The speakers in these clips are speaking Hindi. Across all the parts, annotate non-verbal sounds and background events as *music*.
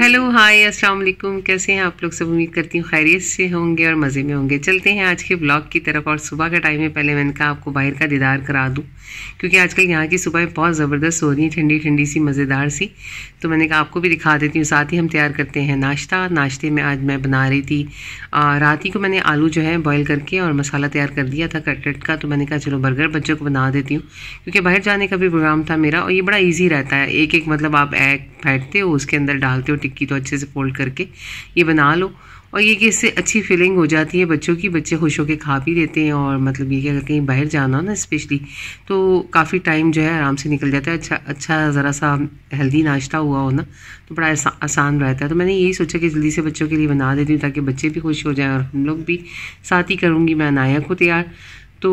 हेलो हाय अस्सलाम वालेकुम कैसे हैं आप लोग सब उम्मीद करती हूँ खैरियत से होंगे और मज़े में होंगे चलते हैं आज के ब्लॉग की तरफ और सुबह का टाइम है पहले मैंने कहा आपको बाहर का दीदार करा दूँ क्योंकि आजकल यहाँ की सुबह बहुत ज़बरदस्त हो रही है ठंडी ठंडी सी मज़ेदार सी तो मैंने कहा आपको भी दिखा देती हूँ साथ ही हम तैयार करते हैं नाश्ता नाश्ते में आज मैं बना रही थी रात ही को मैंने आलू जो है बॉयल करके और मसाला तैयार कर दिया था कटलेट का तो मैंने कहा चलो बर्गर बच्चों को बना देती हूँ क्योंकि बाहर जाने का भी प्रोग्राम था मेरा और ये बड़ा ईजी रहता है एक एक मतलब आप एग फेंटते हो उसके अंदर डालते हो टिक्की तो अच्छे से फोल्ड करके ये बना लो और ये कि इससे अच्छी फीलिंग हो जाती है बच्चों की बच्चे खुश होकर खा भी लेते हैं और मतलब ये कि अगर कहीं बाहर जाना हो ना स्पेशली तो काफ़ी टाइम जो है आराम से निकल जाता है अच्छा अच्छा ज़रा सा हेल्दी नाश्ता हुआ हो ना तो बड़ा आसा, आसान रहता है तो मैंने यही सोचा कि जल्दी से बच्चों के लिए बना देती हूँ ताकि बच्चे भी खुश हो जाएँ और हम लोग भी साथ ही करूँगी मैं अनाया को तैयार तो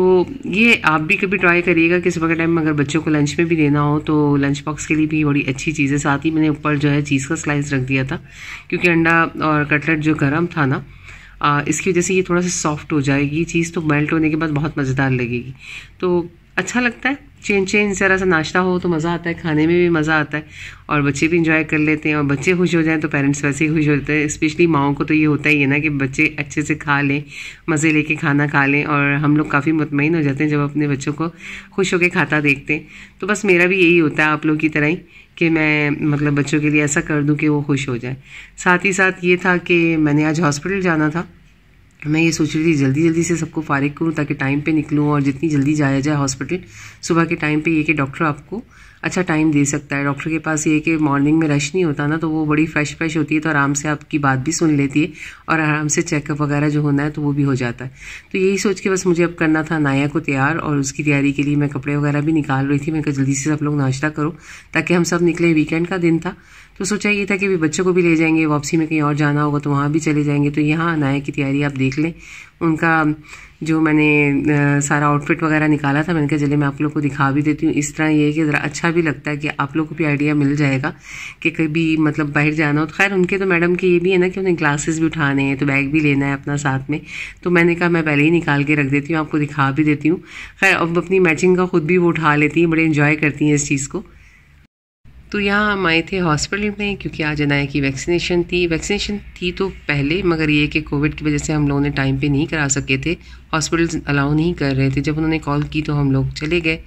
ये आप भी कभी ट्राई करिएगा कि सुबह के टाइम अगर बच्चों को लंच में भी देना हो तो लंच बॉक्स के लिए भी बड़ी अच्छी चीज़ है साथ ही मैंने ऊपर जो है चीज़ का स्लाइस रख दिया था क्योंकि अंडा और कटलेट जो गर्म था ना आ, इसकी वजह से ये थोड़ा सा सॉफ्ट हो जाएगी चीज़ तो मेल्ट होने के बाद बहुत मज़ेदार लगेगी तो अच्छा लगता है चेंज चेंज ज़रा सा नाश्ता हो तो मज़ा आता है खाने में भी मज़ा आता है और बच्चे भी इंजॉय कर लेते हैं और बच्चे खुश हो जाएं तो पेरेंट्स वैसे ही खुश होते हैं स्पेशली माओ को तो ये होता ही है ना कि बच्चे अच्छे से खा लें मज़े लेके खाना खा लें और हम लोग काफ़ी मुतमिन हो जाते हैं जब अपने बच्चों को खुश होकर खाता देखते हैं तो बस मेरा भी यही होता है आप लोग की तरह ही कि मैं मतलब बच्चों के लिए ऐसा कर दूँ कि वो खुश हो जाए साथ ही साथ ये था कि मैंने आज हॉस्पिटल जाना था तो मैं ये सोच रही थी जल्दी जल्दी से सबको फारिग करूँ ताकि टाइम पे निकलूँ और जितनी जल्दी जाया जाए हॉस्पिटल सुबह के टाइम पे ये कि डॉक्टर आपको अच्छा टाइम दे सकता है डॉक्टर के पास ये कि मॉर्निंग में रश नहीं होता ना तो वो बड़ी फ्रेश फ्रेश होती है तो आराम से आपकी बात भी सुन लेती है और आराम से चेकअप वगैरह जो होना है तो वो भी हो जाता है तो यही सोच के बस मुझे अब करना था नाया को तैयार और उसकी तैयारी के लिए मैं कपड़े वगैरह भी निकाल रही थी मैं जल्दी से सब लोग नाश्ता करो ताकि हम सब निकले वीकेंड का दिन था तो सोचा ये था कि भी बच्चों को भी ले जाएंगे वापसी में कहीं और जाना होगा तो वहाँ भी चले जाएंगे तो यहाँ नाया की तैयारी आप देख लें उनका जो मैंने आ, सारा आउटफिट वगैरह निकाला था मैंने कहा चलिए मैं आप लोग को दिखा भी देती हूँ इस तरह ये कि ज़रा अच्छा भी लगता है कि आप लोग को भी आइडिया मिल जाएगा कि कभी मतलब बाहर जाना हो तो खैर उनके तो मैडम के ये भी है ना कि उन्हें ग्लासेस भी उठाने हैं तो बैग भी लेना है अपना साथ में तो मैंने कहा मैं पहले ही निकाल के रख देती हूँ आपको दिखा भी देती हूँ खैर अब अपनी मैचिंग का खुद भी वो उठा लेती हैं बड़े इन्जॉय करती हैं इस चीज़ को तो यहाँ हम आए थे हॉस्पिटल में क्योंकि आज अनाया की वैक्सीनेशन थी वैक्सीनेशन थी तो पहले मगर ये कि कोविड की वजह से हम लोगों ने टाइम पे नहीं करा सके थे हॉस्पिटल अलाउ नहीं कर रहे थे जब उन्होंने कॉल की तो हम लोग चले गए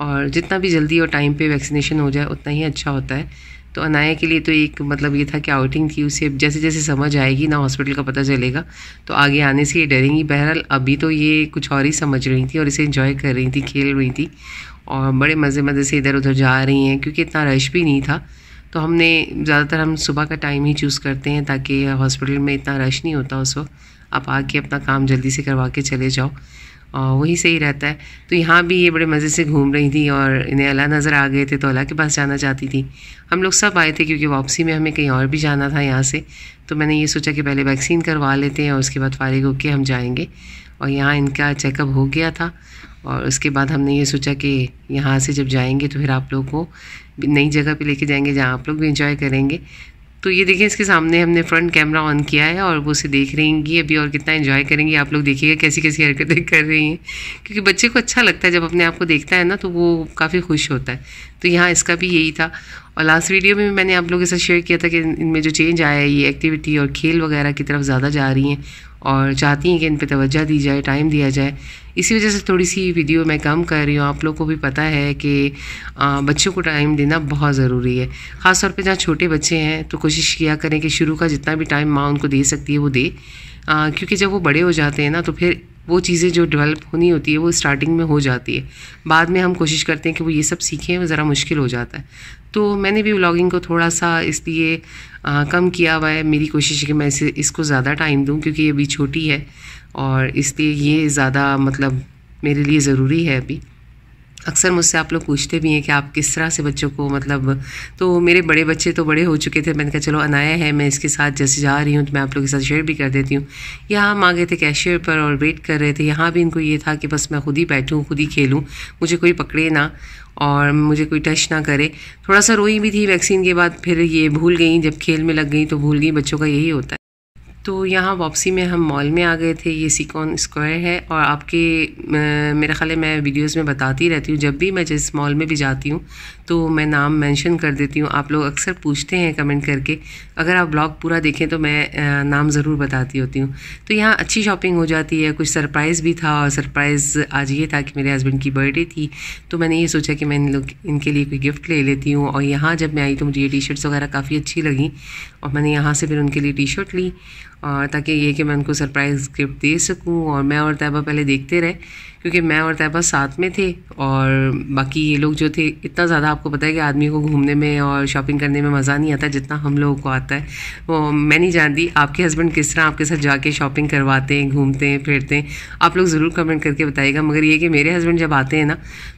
और जितना भी जल्दी और टाइम पे वैक्सीनेशन हो जाए उतना ही अच्छा होता है तो अनाया के लिए तो एक मतलब ये था कि आउटिंग थी उसे जैसे जैसे समझ आएगी ना हॉस्पिटल का पता चलेगा तो आगे आने से ये डरेंगी बहरहाल अभी तो ये कुछ और ही समझ रही थी और इसे इन्जॉय कर रही थी खेल रही थी और बड़े मज़े मज़े से इधर उधर जा रही हैं क्योंकि इतना रश भी नहीं था तो हमने ज़्यादातर हम सुबह का टाइम ही चूज़ करते हैं ताकि हॉस्पिटल में इतना रश नहीं होता उस वक्त आप आके अपना काम जल्दी से करवा के चले जाओ और वही सही रहता है तो यहाँ भी ये बड़े मज़े से घूम रही थी और इन्हें अला नज़र आ गए थे तो अला के पास जाना चाहती थी हम लोग सब आए थे क्योंकि वापसी में हमें कहीं और भी जाना था यहाँ से तो मैंने ये सोचा कि पहले वैक्सीन करवा लेते हैं और उसके बाद फारिग होके हम जाएंगे और यहाँ इनका चेकअप हो गया था और उसके बाद हमने ये सोचा कि यहाँ से जब जाएंगे तो फिर आप लोग को नई जगह पे लेके जाएंगे जहाँ आप लोग भी इंजॉय करेंगे तो ये देखिए इसके सामने हमने फ्रंट कैमरा ऑन किया है और वो उसे देख रही हैं अभी और कितना इन्जॉय करेंगी आप लोग देखिएगा कैसी कैसी हरकतें *laughs* कर रही हैं क्योंकि बच्चे को अच्छा लगता है जब अपने आप को देखता है ना तो वो काफ़ी खुश होता है तो यहाँ इसका भी यही था और लास्ट वीडियो में मैंने आप लोगों के साथ शेयर किया था कि इनमें जो चेंज आया है ये एक्टिविटी और खेल वगैरह की तरफ ज़्यादा जा रही हैं और चाहती हैं कि इन पर तवज्जो दी जाए टाइम दिया जाए इसी वजह से थोड़ी सी वीडियो मैं कम कर रही हूँ आप लोग को भी पता है कि बच्चों को टाइम देना बहुत ज़रूरी है ख़ास तौर पे जहाँ छोटे बच्चे हैं तो कोशिश किया करें कि शुरू का जितना भी टाइम माँ उनको दे सकती है वो दे आ, क्योंकि जब वो बड़े हो जाते हैं ना तो फिर वो चीज़ें जो डेवलप होनी होती है वो स्टार्टिंग में हो जाती है बाद में हम कोशिश करते हैं कि वो ये सब सीखें ज़रा मुश्किल हो जाता है तो मैंने भी व्लॉगिंग को थोड़ा सा इसलिए आ, कम किया हुआ है मेरी कोशिश है कि मैं इसे इसको ज़्यादा टाइम दूँ क्योंकि ये अभी छोटी है और इसलिए ये ज़्यादा मतलब मेरे लिए ज़रूरी है अभी अक्सर मुझसे आप लोग पूछते भी हैं कि आप किस तरह से बच्चों को मतलब तो मेरे बड़े बच्चे तो बड़े हो चुके थे मैंने कहा चलो अनाया है मैं इसके साथ जैसे जा रही हूँ तो मैं आप लोगों के साथ शेयर भी कर देती हूँ यहाँ हम आ गए थे कैशियर पर और वेट कर रहे थे यहाँ भी इनको ये था कि बस मैं खुद ही बैठूँ खुद ही खेलूँ मुझे कोई पकड़े ना और मुझे कोई टच ना करे थोड़ा सा रोई भी थी वैक्सीन के बाद फिर ये भूल गई जब खेल में लग गई तो भूल गई बच्चों का यही होता है तो यहाँ वापसी में हम मॉल में आ गए थे ये सिकॉन स्क्वायर है और आपके मेरे ख्याल मैं वीडियोस में बताती रहती हूँ जब भी मैं जिस मॉल में भी जाती हूँ तो मैं नाम मेंशन कर देती हूँ आप लोग अक्सर पूछते हैं कमेंट करके अगर आप ब्लॉग पूरा देखें तो मैं नाम ज़रूर बताती होती हूँ तो यहाँ अच्छी शॉपिंग हो जाती है कुछ सरप्राइज़ भी था और सरप्राइज़ आज ये था कि मेरे हस्बैंड की बर्थडे थी तो मैंने ये सोचा कि मैं इन लोग इनके लिए कोई गिफ्ट ले लेती हूँ और यहाँ जब मैं आई तो मुझे ये टी शर्ट्स वगैरह काफ़ी अच्छी लगी और मैंने यहाँ से फिर उनके लिए टी शर्ट ली और ताकि ये कि मैं उनको सरप्राइज़ गिफ्ट दे सकूँ और मैं और तैबा पहले देखते रहे क्योंकि मैं और तैबा साथ में थे और बाकी ये लोग जो थे इतना ज़्यादा आपको पता है कि आदमी को घूमने में और शॉपिंग करने में मज़ा नहीं आता जितना हम लोगों को आता है वो मैं नहीं जानती आपके हस्बैंड किस तरह आपके साथ जाके शॉपिंग करवाते हैं घूमते हैं फिरते हैं आप लोग ज़रूर कमेंट करके बताइएगा मगर ये कि मेरे हस्बैंड जब आते हैं ना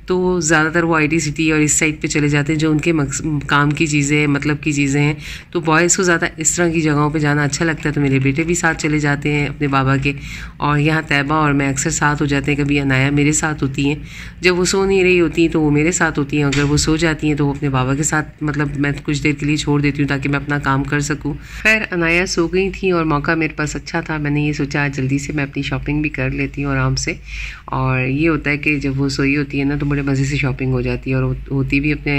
तो ज़्यादातर वो आई सिटी और इस साइड पर चले जाते हैं जो उनके काम की चीज़ें मतलब की चीज़ें हैं तो बॉयज़ को ज़्यादा इस तरह की जगहों पर जाना अच्छा लगता है तो मेरे बेटे भी साथ चले जाते हैं अपने बाबा के और यहाँ तैबा और मैं अक्सर साथ हो जाते हैं कभी अनाया मेरे साथ होती हैं जब वो सो नहीं रही होती तो वो मेरे साथ होती हैं अगर वो सो जाती हैं तो वो अपने बाबा के साथ मतलब मैं कुछ देर के लिए छोड़ देती हूँ ताकि मैं अपना काम कर सकूँ खैर अनाया सो गई थी और मौका मेरे पास अच्छा था मैंने ये सोचा आज जल्दी से मैं अपनी शॉपिंग भी कर लेती हूँ आराम से और ये होता है कि जब वो सोई होती है ना तो बड़े मज़े से शॉपिंग हो जाती है और होती भी अपने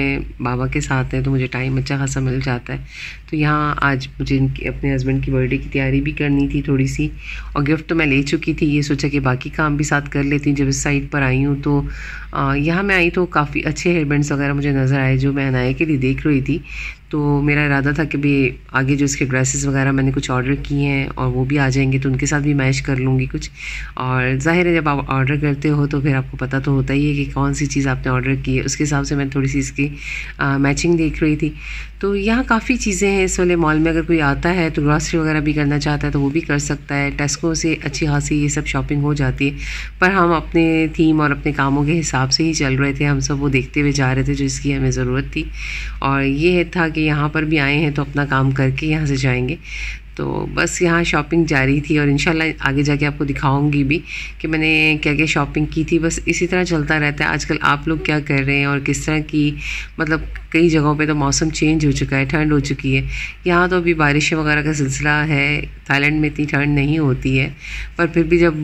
बाबा के साथ है तो मुझे टाइम अच्छा खासा मिल जाता है तो यहाँ आज मुझे इनकी अपने हस्बैंड की बर्थडे की तैयारी भी करनी थी थोड़ी सी और गिफ्ट तो मैं ले चुकी थी ये सोचा कि बाकी काम भी साथ कर लेती हूँ जब इस साइड पर आई हूँ तो यहाँ मैं आई तो काफ़ी अच्छे हेयरबैंड्स वगैरह मुझे नज़र आए जो मैं अनाया के लिए देख रही थी तो मेरा इरादा था कि भी आगे जो इसके ड्रेसेस वगैरह मैंने कुछ ऑर्डर किए हैं और वो भी आ जाएंगे तो उनके साथ भी मैच कर लूँगी कुछ और ज़ाहिर है जब आप ऑर्डर करते हो तो फिर आपको पता तो होता ही है कि कौन सी चीज़ आपने ऑर्डर की है उसके हिसाब से मैं थोड़ी सी इसकी आ, मैचिंग देख रही थी तो यहाँ काफ़ी चीज़ें हैं इस वाले मॉल में अगर कोई आता है तो ग्रॉसरी वगैरह भी करना चाहता है तो वो भी कर सकता है टेस्को से अच्छी खासी ये सब शॉपिंग हो जाती है पर हम अपने थीम और अपने कामों के हिसाब से ही चल रहे थे हम सब वो देखते हुए जा रहे थे जो इसकी हमें ज़रूरत थी और ये था कि यहाँ पर भी आए हैं तो अपना काम करके यहाँ से जाएंगे तो बस यहाँ शॉपिंग जारी थी और इन आगे जाके आपको दिखाऊंगी भी कि मैंने क्या क्या शॉपिंग की थी बस इसी तरह चलता रहता है आजकल आप लोग क्या कर रहे हैं और किस तरह की मतलब कई जगहों पे तो मौसम चेंज हो चुका है ठंड हो चुकी है यहाँ तो अभी बारिश वगैरह का सिलसिला है थाईलैंड में इतनी ठंड नहीं होती है पर फिर भी जब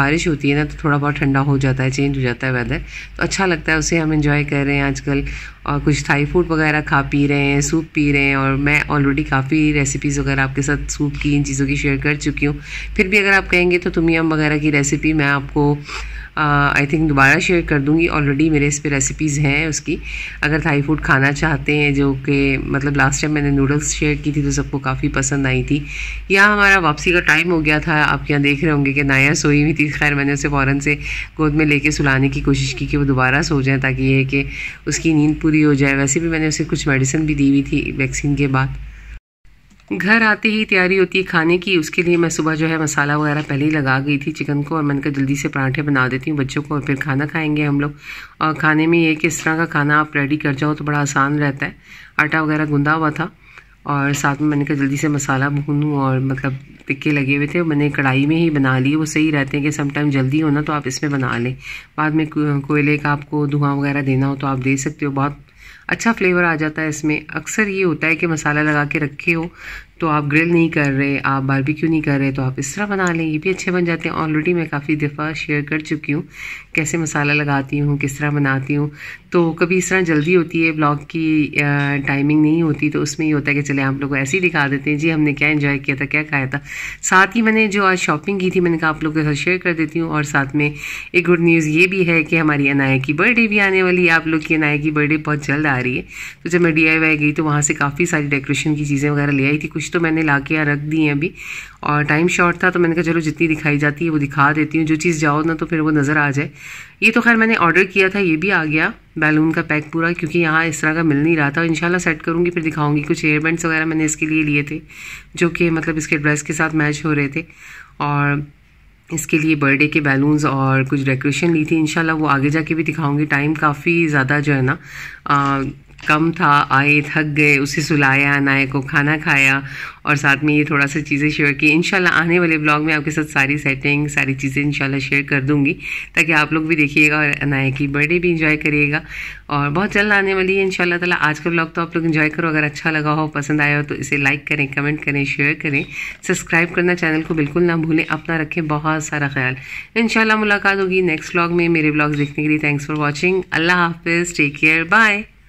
बारिश होती है ना तो थोड़ा बहुत ठंडा हो जाता है चेंज हो जाता है वेदर तो अच्छा लगता है उसे हम इन्जॉय कर रहे हैं आजकल और कुछ थाई फूड वगैरह खा पी रहे हैं सूप पी रहे हैं और मैं ऑलरेडी काफ़ी रेसिपीज़ वगैरह आपके साथ सूप की इन चीज़ों की शेयर कर चुकी हूँ फिर भी अगर आप कहेंगे तो तुम्हें वगैरह की रेसिपी मैं आपको आई uh, थिंक दोबारा शेयर कर दूंगी ऑलरेडी मेरे इस पर रेसिपीज़ हैं उसकी अगर थाई फूड खाना चाहते हैं जो कि मतलब लास्ट टाइम मैंने नूडल्स शेयर की थी तो सबको काफ़ी पसंद आई थी या हमारा वापसी का टाइम हो गया था आप यहाँ देख रहे होंगे कि नाया सोई हुई थी खैर मैंने उसे फ़ौर से गोद में लेके सुलाने की कोशिश की कि वो दोबारा सो जाए ताकि ये कि उसकी नींद पूरी हो जाए वैसे भी मैंने उसे कुछ मेडिसिन भी दी हुई थी वैक्सीन के बाद घर आते ही तैयारी होती है खाने की उसके लिए मैं सुबह जो है मसाला वगैरह पहले ही लगा गई थी चिकन को और मैंने कहा जल्दी से पराठे बना देती हूँ बच्चों को और फिर खाना खाएंगे हम लोग और खाने में ये कि इस तरह का खाना आप रेडी कर जाओ तो बड़ा आसान रहता है आटा वगैरह गूँधा हुआ था और साथ में मैंने कहा जल्दी से मसाला भूनूँ और मतलब टिक्के लगे हुए थे मैंने कढ़ाई में ही बना लिए वो सही रहते हैं कि समटाइम जल्दी हो ना तो आप इसमें बना लें बाद में कोयले का आपको धुआं वगैरह देना हो तो आप दे सकते हो बहुत अच्छा फ्लेवर आ जाता है इसमें अक्सर ये होता है कि मसाला लगा के रखे हो तो आप ग्रिल नहीं कर रहे आप बारबेक्यू नहीं कर रहे तो आप इस तरह बना लें ये भी अच्छे बन जाते हैं ऑलरेडी मैं काफ़ी दफ़ा शेयर कर चुकी हूँ कैसे मसाला लगाती हूँ किस तरह बनाती हूँ तो कभी इस तरह जल्दी होती है ब्लॉग की टाइमिंग नहीं होती तो उसमें ये होता है कि चले आप लोग ऐसे ही दिखा देते हैं जी हमने क्या इन्जॉय किया था क्या खाया था साथ ही मैंने जो आज शॉपिंग की थी मैंने कहा आप लोग के साथ शेयर कर देती हूँ और साथ में एक गुड न्यूज़ ये भी है कि हमारी अनाया की बर्थडे भी आने वाली है आप लोग की अनाया की बर्थडे बहुत जल्द आ रही है तो जब मैं डी गई तो वहाँ से काफ़ी सारी डेकोरेशन की चीज़ें वगैरह ले आई थी कुछ तो मैंने ला के यहाँ रख दी हैं अभी और टाइम शॉर्ट था तो मैंने कहा चलो जितनी दिखाई जाती है वो दिखा देती हूँ जो चीज़ जाओ ना तो फिर वो नज़र आ जाए ये तो खैर मैंने ऑर्डर किया था ये भी आ गया बैलून का पैक पूरा क्योंकि यहाँ इस तरह का मिल नहीं रहा था इनशाला सेट करूँगी फिर दिखाऊंगी कुछ एयरबैंड्स वगैरह मैंने इसके लिए लिए थे जो कि मतलब इसके ड्रेस के साथ मैच हो रहे थे और इसके लिए बर्थडे के बैलून्स और कुछ डेकोरेशन ली थी इनशाला वो आगे जाके भी दिखाऊंगी टाइम काफ़ी ज़्यादा जो है ना कम था आए थक गए उसे सुलाया नाए को खाना खाया और साथ में ये थोड़ा सा चीज़ें शेयर की इन आने वाले ब्लॉग में आपके साथ सारी सेटिंग सारी चीज़ें इन शेयर कर दूंगी ताकि आप लोग भी देखिएगा और अनाया की बर्थडे भी इंजॉय करिएगा और बहुत जल्द आने वाली है इन तला आज का ब्लॉग तो आप लोग इन्जॉय करो अगर अच्छा लगा हो पसंद आया हो तो इसे लाइक करें कमेंट करें शेयर करें सब्सक्राइब करना चैनल को बिल्कुल ना भूलें अपना रखें बहुत सारा ख्याल इन मुलाकात होगी नेक्स्ट ब्लॉग में मेरे ब्लॉग देखने के लिए थैंक्स फॉर वॉचिंग अल्लाह हाफिज़ टेक केयर बाय